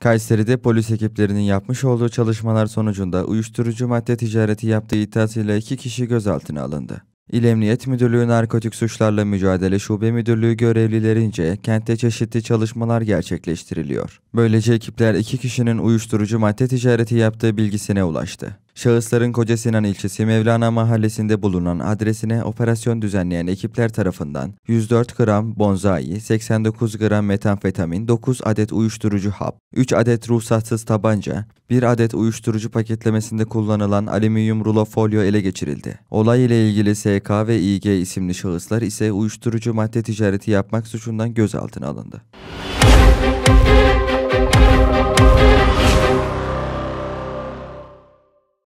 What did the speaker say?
Kayseri'de polis ekiplerinin yapmış olduğu çalışmalar sonucunda uyuşturucu madde ticareti yaptığı iddiasıyla iki kişi gözaltına alındı. İl Emniyet Müdürlüğü Narkotik Suçlarla Mücadele Şube Müdürlüğü görevlilerince kentte çeşitli çalışmalar gerçekleştiriliyor. Böylece ekipler iki kişinin uyuşturucu madde ticareti yaptığı bilgisine ulaştı. Şahısların Kocasinan ilçesi Mevlana mahallesinde bulunan adresine operasyon düzenleyen ekipler tarafından 104 gram bonzai, 89 gram metamfetamin, 9 adet uyuşturucu hap, 3 adet ruhsatsız tabanca, 1 adet uyuşturucu paketlemesinde kullanılan alüminyum rulo folyo ele geçirildi. Olay ile ilgili SK ve İG isimli şahıslar ise uyuşturucu madde ticareti yapmak suçundan gözaltına alındı. Müzik